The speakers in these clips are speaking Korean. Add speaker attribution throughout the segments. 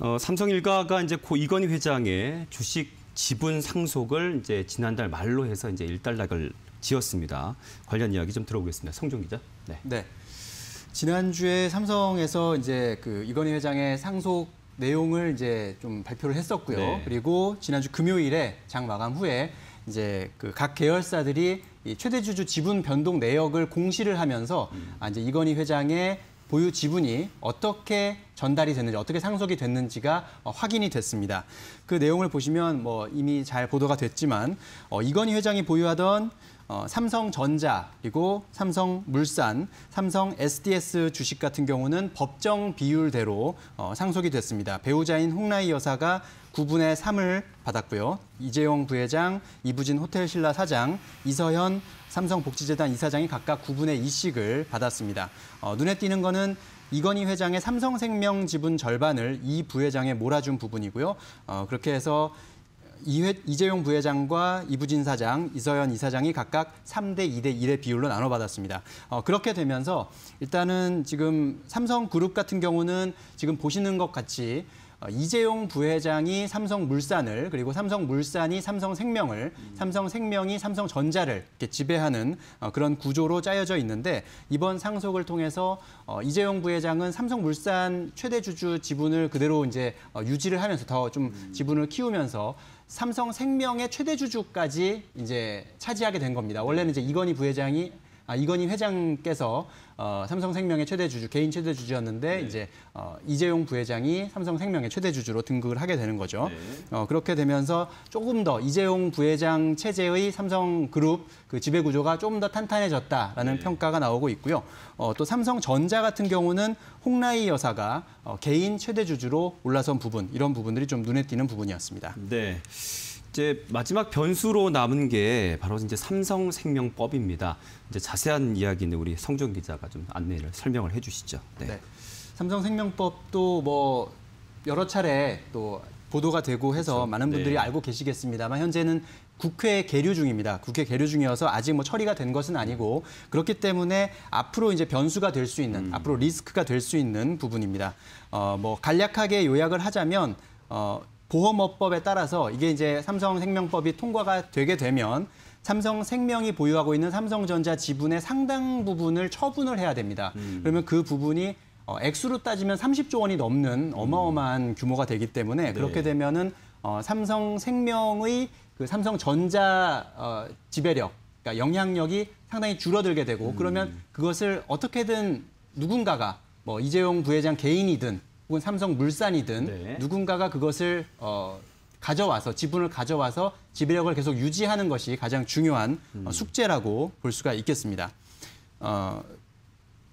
Speaker 1: 어, 삼성 일가가 이제 고 이건희 회장의 주식 지분 상속을 이제 지난달 말로 해서 이제 일단락을 지었습니다. 관련 이야기 좀 들어보겠습니다. 성종
Speaker 2: 기자. 네. 네. 지난주에 삼성에서 이제 그 이건희 회장의 상속 내용을 이제 좀 발표를 했었고요. 네. 그리고 지난주 금요일에 장 마감 후에 이제 그각 계열사들이 이 최대 주주 지분 변동 내역을 공시를 하면서 음. 아 이제 이건희 회장의 보유 지분이 어떻게 전달이 됐는지 어떻게 상속이 됐는지가 어, 확인이 됐습니다. 그 내용을 보시면 뭐 이미 잘 보도가 됐지만 어, 이건희 회장이 보유하던 어, 삼성전자 그리고 삼성물산, 삼성 SDS 주식 같은 경우는 법정 비율대로 어, 상속이 됐습니다. 배우자인 홍라희 여사가 9분의 3을 받았고요. 이재용 부회장, 이부진 호텔신라 사장, 이서현 삼성복지재단 이사장이 각각 9분의 2씩을 받았습니다. 어, 눈에 띄는 거는 이건희 회장의 삼성생명 지분 절반을 이 부회장에 몰아준 부분이고요. 어, 그렇게 해서 이회, 이재용 부회장과 이부진 사장, 이서연 이사장이 각각 3대 2대 1의 비율로 나눠받았습니다. 어, 그렇게 되면서 일단은 지금 삼성그룹 같은 경우는 지금 보시는 것 같이 어, 이재용 부회장이 삼성물산을 그리고 삼성물산이 삼성생명을 삼성생명이 삼성전자를 지배하는 어, 그런 구조로 짜여져 있는데 이번 상속을 통해서 어, 이재용 부회장은 삼성물산 최대 주주 지분을 그대로 이제 유지를 하면서 더좀 음. 지분을 키우면서 삼성생명의 최대 주주까지 이제 차지하게 된 겁니다. 원래는 이제 이건희 부회장이 아, 이건희 회장께서 어, 삼성생명의 최대 주주, 개인 최대 주주였는데 네. 이제 어, 이재용 부회장이 삼성생명의 최대 주주로 등극을 하게 되는 거죠. 네. 어, 그렇게 되면서 조금 더 이재용 부회장 체제의 삼성그룹 그 지배 구조가 조금 더 탄탄해졌다라는 네. 평가가 나오고 있고요. 어, 또 삼성전자 같은 경우는 홍라희 여사가 어, 개인 최대 주주로 올라선 부분 이런 부분들이 좀 눈에 띄는 부분이었습니다. 네. 이제 마지막
Speaker 1: 변수로 남은 게 바로 이제 삼성생명법입니다. 이제 자세한 이야기는 우리 성종 기자가 좀 안내를 설명을 해주시죠. 네. 네.
Speaker 2: 삼성생명법도 뭐 여러 차례 또 보도가 되고 해서 그렇죠. 많은 분들이 네. 알고 계시겠습니다만 현재는 국회 계류 중입니다. 국회 계류 중이어서 아직 뭐 처리가 된 것은 아니고 그렇기 때문에 앞으로 이제 변수가 될 수 있는 음. 앞으로 리스크가 될 수 있는 부분입니다. 어뭐 간략하게 요약을 하자면 어 보험업법에 따라서 이게 이제 삼성생명법이 통과가 되게 되면 삼성생명이 보유하고 있는 삼성전자 지분의 상당 부분을 처분을 해야 됩니다. 음. 그러면 그 부분이 어, 액수로 따지면 30조 원이 넘는 음. 어마어마한 음. 규모가 되기 때문에 네. 그렇게 예. 되면은 어, 삼성생명의 그 삼성전자 어, 지배력, 그러니까 영향력이 상당히 줄어들게 되고 음. 그러면 그것을 어떻게든 누군가가 뭐 이재용 부회장 개인이든 혹은 삼성물산이든 네. 누군가가 그것을 어, 가져와서 지분을 가져와서 지배력을 계속 유지하는 것이 가장 중요한 어, 음. 숙제라고 볼 수가 있겠습니다. 어,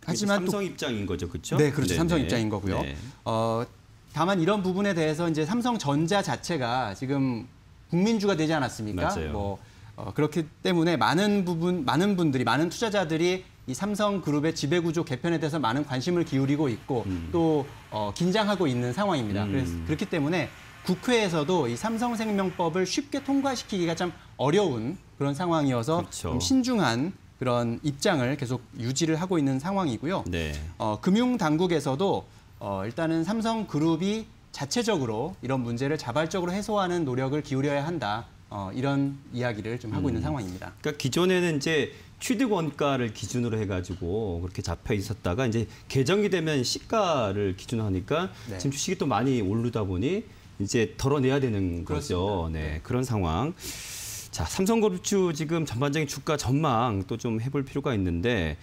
Speaker 2: 하지만 삼성 또, 입장인 거죠, 그렇죠? 네, 그렇죠. 네네. 삼성 네, 네. 입장인 거고요. 네. 어, 다만 이런 부분에 대해서 이제 삼성전자 자체가 지금 국민주가 되지 않았습니까? 맞아요. 뭐 어, 그렇기 때문에 많은 부분, 많은 분들이, 많은 투자자들이 이 삼성그룹의 지배구조 개편에 대해서 많은 관심을 기울이고 있고 음. 또 어, 긴장하고 있는 상황입니다. 음. 그래서 그렇기 때문에 국회에서도 이 삼성생명법을 쉽게 통과시키기가 참 어려운 그런 상황이어서 그렇죠. 좀 신중한 그런 입장을 계속 유지를 하고 있는 상황이고요. 네. 어, 금융당국에서도 어, 일단은 삼성그룹이 자체적으로 이런 문제를 자발적으로 해소하는 노력을 기울여야 한다. 어, 이런 이야기를 좀 하고 있는 음. 상황입니다.
Speaker 1: 그러니까 기존에는 이제 취득 원가를 기준으로 해가지고 그렇게 잡혀 있었다가 이제 개정이 되면 시가를 기준으로 하니까 네. 지금 주식이 또 많이 오르다 보니 이제 덜어내야 되는 거죠. 그렇습니다. 네, 네. 그런 상황. 자, 삼성그룹주 지금 전반적인 주가 전망 또 좀 해볼 필요가 있는데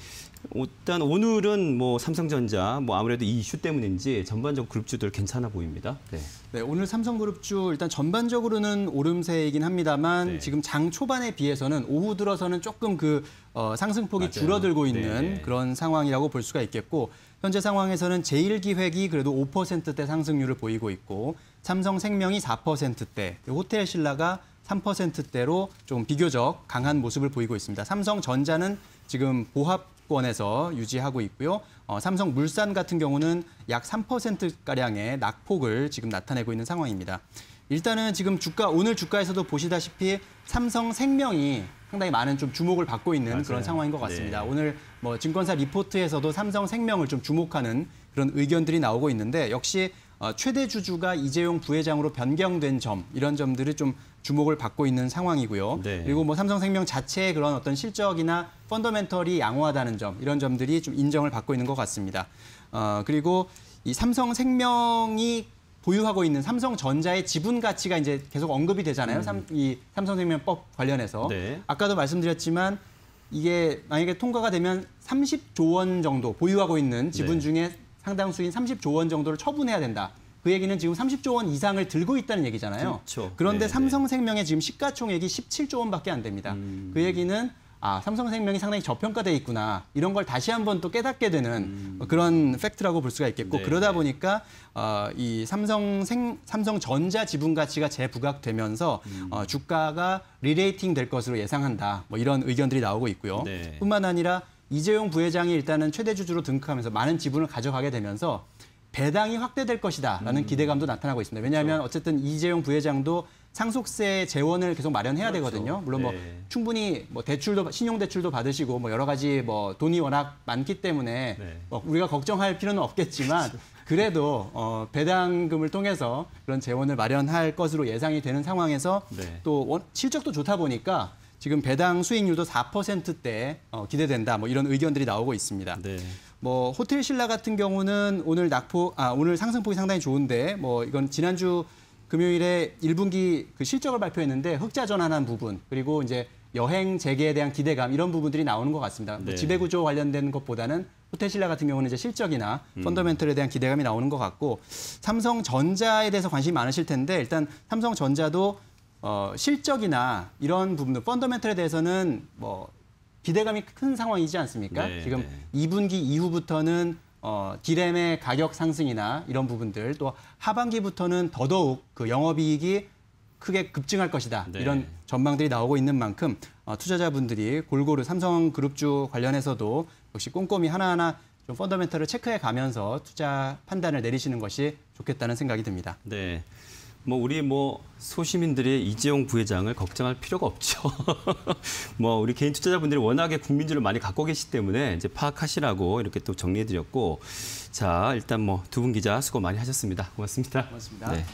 Speaker 1: 일단 오늘은 뭐 삼성전자 뭐 아무래도 이 이슈 때문인지 전반적 그룹주들 괜찮아 보입니다. 네.
Speaker 2: 네. 오늘 삼성그룹주 일단 전반적으로는 오름세이긴 합니다만 네. 지금 장 초반에 비해서는 오후 들어서는 조금 그 어, 상승폭이 맞아요. 줄어들고 네. 있는 네. 그런 상황이라고 볼 수가 있겠고 현재 상황에서는 제일기획이 그래도 5%대 상승률을 보이고 있고 삼성생명이 4%대, 호텔신라가 3%대로 좀 비교적 강한 모습을 보이고 있습니다. 삼성전자는 지금 보합권에서 유지하고 있고요. 어, 삼성물산 같은 경우는 약 3%가량의 낙폭을 지금 나타내고 있는 상황입니다. 일단은 지금 주가 오늘 주가에서도 보시다시피 삼성생명이 상당히 많은 좀 주목을 받고 있는 맞아요. 그런 상황인 것 같습니다. 네. 오늘 뭐 증권사 리포트에서도 삼성생명을 좀 주목하는 그런 의견들이 나오고 있는데 역시 어, 최대 주주가 이재용 부회장으로 변경된 점 이런 점들이좀 주목을 받고 있는 상황이고요. 네. 그리고 뭐 삼성생명 자체의 그런 어떤 실적이나 펀더멘털이 양호하다는 점 이런 점들이 좀 인정을 받고 있는 것 같습니다. 어, 그리고 이 삼성생명이 보유하고 있는 삼성전자의 지분 가치가 이제 계속 언급이 되잖아요. 음. 삼, 이 삼성생명법 관련해서 네. 아까도 말씀드렸지만 이게 만약에 통과가 되면 30조 원 정도 보유하고 있는 지분 네. 중에 상당수인 30조 원 정도를 처분해야 된다. 그 얘기는 지금 30조 원 이상을 들고 있다는 얘기잖아요. 그렇죠. 그런데 네네. 네. 삼성생명의 지금 시가총액이 17조 원밖에 안 됩니다. 음. 그 얘기는 아 삼성생명이 상당히 저평가돼 있구나 이런 걸 다시 한번 또 깨닫게 되는 음. 그런 팩트라고 볼 수가 있겠고 네네. 그러다 네. 보니까 어, 이 삼성생 삼성전자 지분 가치가 재부각되면서 음. 어, 주가가 리레이팅 될 것으로 예상한다 뭐 이런 의견들이 나오고 있고요. 네. 뿐만 아니라 이재용 부회장이 일단은 최대 주주로 등극하면서 많은 지분을 가져가게 되면서 배당이 확대될 것이다라는 음. 기대감도 나타나고 있습니다. 왜냐하면 그렇죠. 어쨌든 이재용 부회장도 상속세 재원을 계속 마련해야 그렇죠. 되거든요. 물론 뭐 네. 충분히 뭐 대출도 신용 대출도 받으시고 뭐 여러 가지 뭐 돈이 워낙 많기 때문에 네. 뭐 우리가 걱정할 필요는 없겠지만 그렇죠. 그래도어 배당금을 통해서 그런 재원을 마련할 것으로 예상이 되는 상황에서 네. 또 실적도 좋다 보니까 지금 배당 수익률도 4%대 어, 기대된다. 뭐 이런 의견들이 나오고 있습니다. 네. 뭐 호텔 신라 같은 경우는 오늘 낙폭 아 오늘 상승폭이 상당히 좋은데 뭐 이건 지난주 금요일에 1분기 그 실적을 발표했는데 흑자 전환한 부분 그리고 이제 여행 재개에 대한 기대감 이런 부분들이 나오는 것 같습니다. 뭐 네. 뭐 지배 구조 관련된 것보다는 호텔신라 같은 경우는 이제 실적이나 음. 펀더멘털에 대한 기대감이 나오는 것 같고 삼성전자에 대해서 관심이 많으실 텐데 일단 삼성전자도 어, 실적이나 이런 부분들 펀더멘털에 대해서는 뭐 기대감이 큰 상황이지 않습니까? 네, 지금 네. 2분기 이후부터는 어, 디램의 가격 상승이나 이런 부분들 또 하반기부터는 더더욱 그 영업이익이 크게 급증할 것이다 네. 이런 전망들이 나오고 있는 만큼 어, 투자자분들이 골고루 삼성그룹주 관련해서도 역시 꼼꼼히 하나하나 좀 펀더멘털을 체크해 가면서 투자 판단을 내리시는 것이 좋겠다는 생각이 듭니다.
Speaker 1: 네. 뭐 우리 뭐 소시민들의 이재용 부회장을 걱정할 필요가 없죠. 뭐 우리 개인 투자자분들이 워낙에 국민주를 많이 갖고 계시기 때문에 이제 파악하시라고 이렇게 또 정리해 드렸고 자, 일단 뭐 두 분 기자 수고 많이 하셨습니다. 고맙습니다. 고맙습니다. 네.